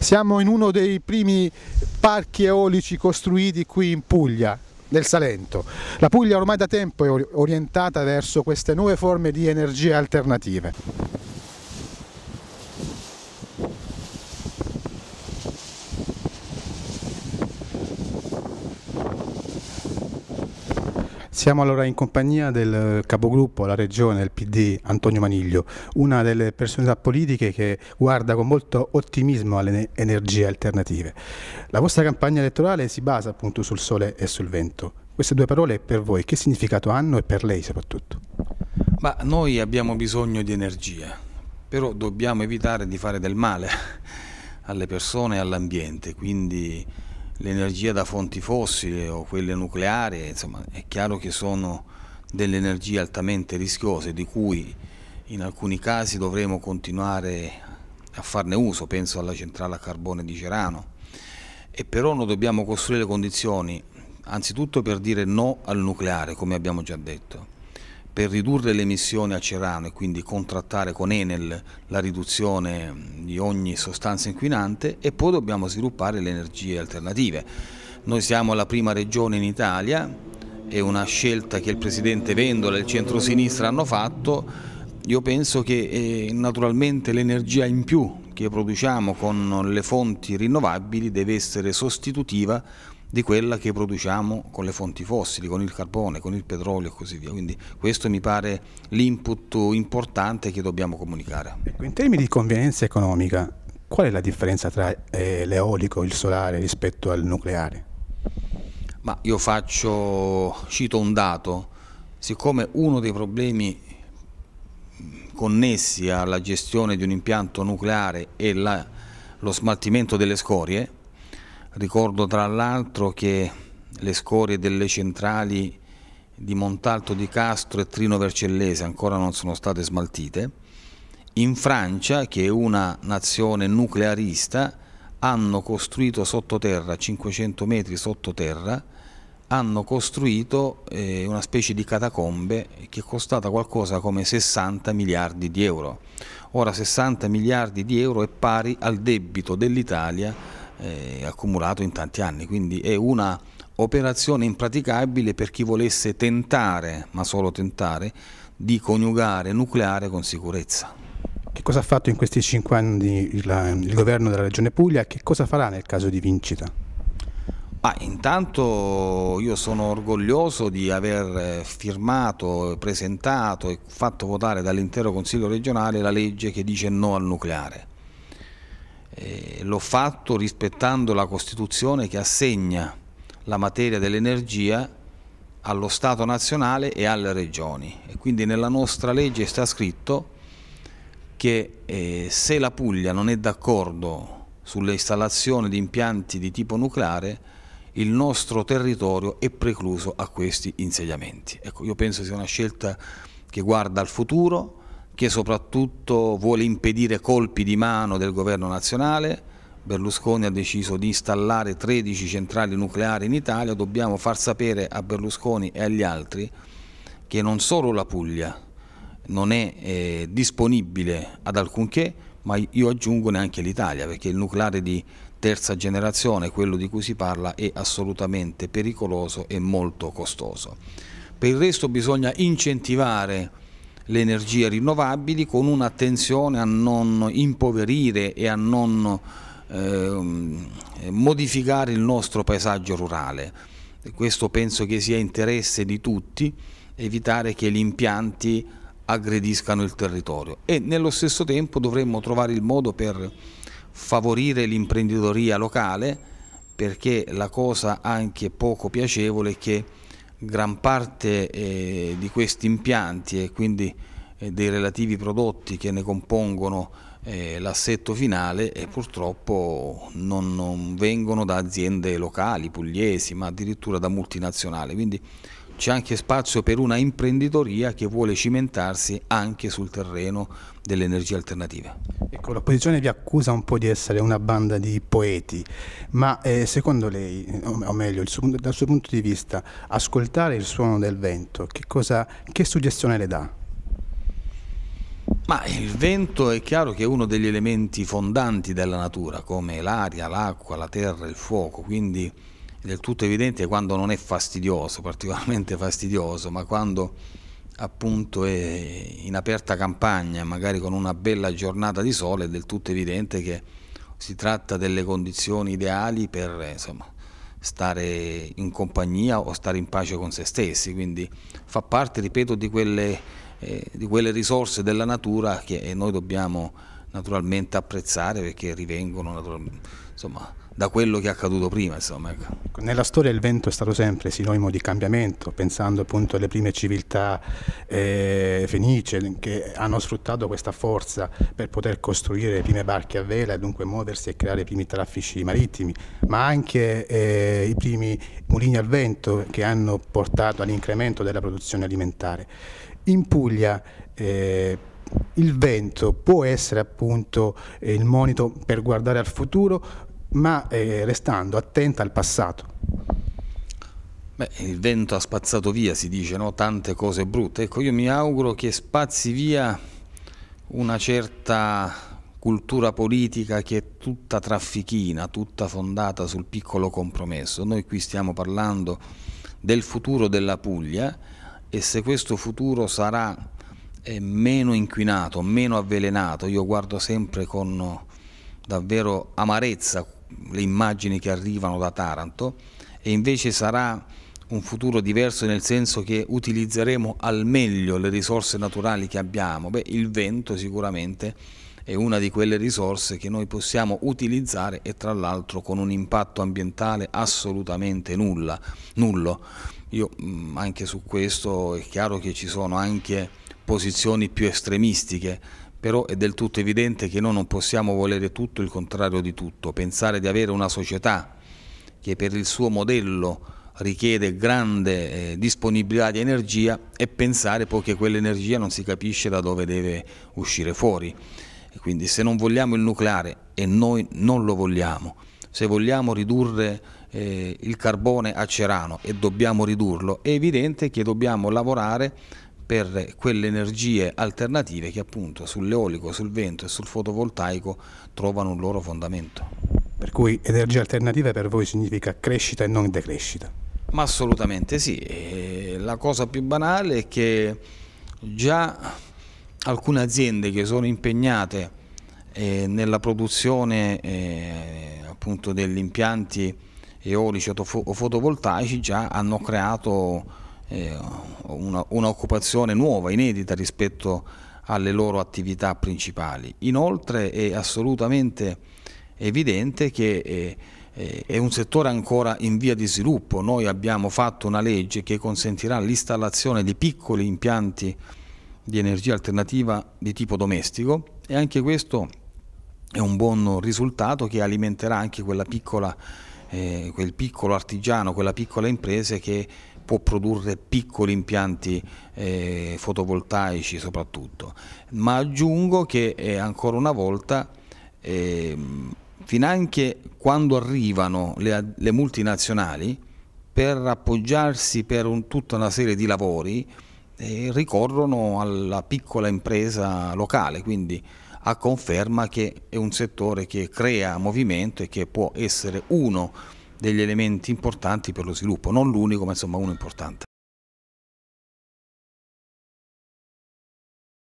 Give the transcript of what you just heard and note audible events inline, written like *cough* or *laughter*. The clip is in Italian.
Siamo in uno dei primi parchi eolici costruiti qui in Puglia, nel Salento. La Puglia ormai da tempo è orientata verso queste nuove forme di energie alternative. Siamo allora in compagnia del capogruppo la regione del PD Antonio Maniglio, una delle personalità politiche che guarda con molto ottimismo alle energie alternative. La vostra campagna elettorale si basa appunto sul sole e sul vento. Queste due parole per voi che significato hanno e per lei soprattutto? Ma noi abbiamo bisogno di energia, però dobbiamo evitare di fare del male *laughs* alle persone e all'ambiente, quindi l'energia da fonti fossili o quelle nucleari, insomma è chiaro che sono delle energie altamente rischiose di cui in alcuni casi dovremo continuare a farne uso, penso alla centrale a carbone di Cerano, e però noi dobbiamo costruire le condizioni anzitutto per dire no al nucleare, come abbiamo già detto, per ridurre le emissioni a Cerano e quindi contrattare con Enel la riduzione di ogni sostanza inquinante e poi dobbiamo sviluppare le energie alternative. Noi siamo la prima regione in Italia, è una scelta che il Presidente Vendola e il centrosinistra hanno fatto, io penso che eh, naturalmente l'energia in più che produciamo con le fonti rinnovabili deve essere sostitutiva di quella che produciamo con le fonti fossili, con il carbone, con il petrolio e così via. Quindi questo mi pare l'input importante che dobbiamo comunicare. Ecco, in termini di convenienza economica, qual è la differenza tra eh, l'eolico e il solare rispetto al nucleare? Ma io faccio, cito un dato, siccome uno dei problemi connessi alla gestione di un impianto nucleare è la, lo smaltimento delle scorie, Ricordo tra l'altro che le scorie delle centrali di Montalto di Castro e Trino Vercellese ancora non sono state smaltite. In Francia, che è una nazione nuclearista, hanno costruito sottoterra, 500 metri sottoterra, hanno costruito eh, una specie di catacombe che è costata qualcosa come 60 miliardi di euro. Ora 60 miliardi di euro è pari al debito dell'Italia eh, accumulato in tanti anni, quindi è una operazione impraticabile per chi volesse tentare, ma solo tentare, di coniugare nucleare con sicurezza. Che cosa ha fatto in questi cinque anni il, il governo della Regione Puglia e che cosa farà nel caso di vincita? Ah, intanto io sono orgoglioso di aver eh, firmato, presentato e fatto votare dall'intero Consiglio regionale la legge che dice no al nucleare. Eh, l'ho fatto rispettando la Costituzione che assegna la materia dell'energia allo Stato nazionale e alle regioni. E quindi nella nostra legge sta scritto che eh, se la Puglia non è d'accordo sull'installazione di impianti di tipo nucleare, il nostro territorio è precluso a questi insediamenti. Ecco, io penso sia una scelta che guarda al futuro, che soprattutto vuole impedire colpi di mano del governo nazionale. Berlusconi ha deciso di installare 13 centrali nucleari in Italia, dobbiamo far sapere a Berlusconi e agli altri che non solo la Puglia non è eh, disponibile ad alcunché, ma io aggiungo neanche l'Italia, perché il nucleare di terza generazione, quello di cui si parla, è assolutamente pericoloso e molto costoso. Per il resto bisogna incentivare le energie rinnovabili con un'attenzione a non impoverire e a non eh, modificare il nostro paesaggio rurale. Questo penso che sia interesse di tutti, evitare che gli impianti aggrediscano il territorio e nello stesso tempo dovremmo trovare il modo per favorire l'imprenditoria locale perché la cosa anche poco piacevole è che gran parte eh, di questi impianti e quindi eh, dei relativi prodotti che ne compongono eh, l'assetto finale e purtroppo non, non, vengono da aziende locali, pugliesi, ma addirittura da multinazionali. Quindi c'è anche spazio per una imprenditoria che vuole cimentarsi anche sul terreno delle energie alternative. Ecco, l'opposizione vi accusa un po' di essere una banda di poeti, ma eh, secondo lei, o meglio, suo, dal suo punto di vista, ascoltare il suono del vento, che, cosa, che suggestione le dà? Ma il vento è chiaro che è uno degli elementi fondanti della natura, come l'aria, l'acqua, la terra, il fuoco, quindi è del tutto evidente quando non è fastidioso, *laughs* particolarmente fastidioso, ma quando appunto è in aperta campagna, magari con una bella giornata di sole, è del tutto evidente che si tratta delle condizioni ideali per insomma, stare in compagnia o stare in pace con se stessi, quindi fa parte, ripeto, di quelle, eh, di quelle risorse della natura che noi dobbiamo naturalmente apprezzare perché rivengono insomma, da quello che è accaduto prima. Insomma, ecco. Nella storia il vento è stato sempre sinonimo di cambiamento, pensando appunto alle prime civiltà eh, fenice che hanno sfruttato questa forza per poter costruire le prime barche a vela e dunque muoversi e creare i primi traffici marittimi, ma anche eh, i primi mulini al vento che hanno portato all'incremento della produzione alimentare. In Puglia eh, il vento può essere appunto eh, il monito per guardare al futuro, ma eh, restando attenta al passato. Beh, il vento ha spazzato via, si dice, no? tante cose brutte. Ecco, io mi auguro che spazzi via una certa cultura politica che è tutta traffichina, tutta fondata sul piccolo compromesso. Noi qui stiamo parlando del futuro della Puglia e se questo futuro sarà eh, meno inquinato, meno avvelenato, io guardo sempre con eh, davvero amarezza le immagini che arrivano da Taranto e invece sarà un futuro diverso nel senso che utilizzeremo al meglio le risorse naturali che abbiamo. Beh, il vento sicuramente è una di quelle risorse che noi possiamo utilizzare e tra l'altro con un impatto ambientale assolutamente nulla, nullo. Io anche su questo è chiaro che ci sono anche posizioni più estremistiche, però è del tutto evidente che noi non possiamo volere tutto il contrario di tutto, pensare di avere una società che per il suo modello richiede grande eh, disponibilità di energia e pensare poi che quell'energia non si capisce da dove deve uscire fuori. E quindi se non vogliamo il nucleare e noi non lo vogliamo, se vogliamo ridurre eh, il carbone a Cerano e dobbiamo ridurlo, è evidente che dobbiamo lavorare per quelle energie alternative che appunto sull'eolico, sul vento e sul fotovoltaico trovano un loro fondamento. Per cui energie alternative per voi significa crescita e non decrescita? Ma assolutamente sì, e la cosa più banale è che già alcune aziende che sono impegnate eh, nella produzione eh, appunto degli impianti eolici o fotovoltaici già hanno creato eh, un'occupazione nuova, inedita rispetto alle loro attività principali. Inoltre è assolutamente evidente che eh, eh, è un settore ancora in via di sviluppo, noi abbiamo fatto una legge che consentirà l'installazione di piccoli impianti di energia alternativa di tipo domestico e anche questo è un buon risultato che alimenterà anche quella piccola, eh, quel piccolo artigiano, quella piccola impresa che può produrre piccoli impianti eh, fotovoltaici soprattutto, ma aggiungo che eh, ancora una volta eh, finanche quando arrivano le, le multinazionali per appoggiarsi per un, tutta una serie di lavori eh, ricorrono alla piccola impresa locale, quindi a conferma che è un settore che crea movimento e che può essere uno degli elementi importanti per lo sviluppo, non l'unico ma insomma uno importante.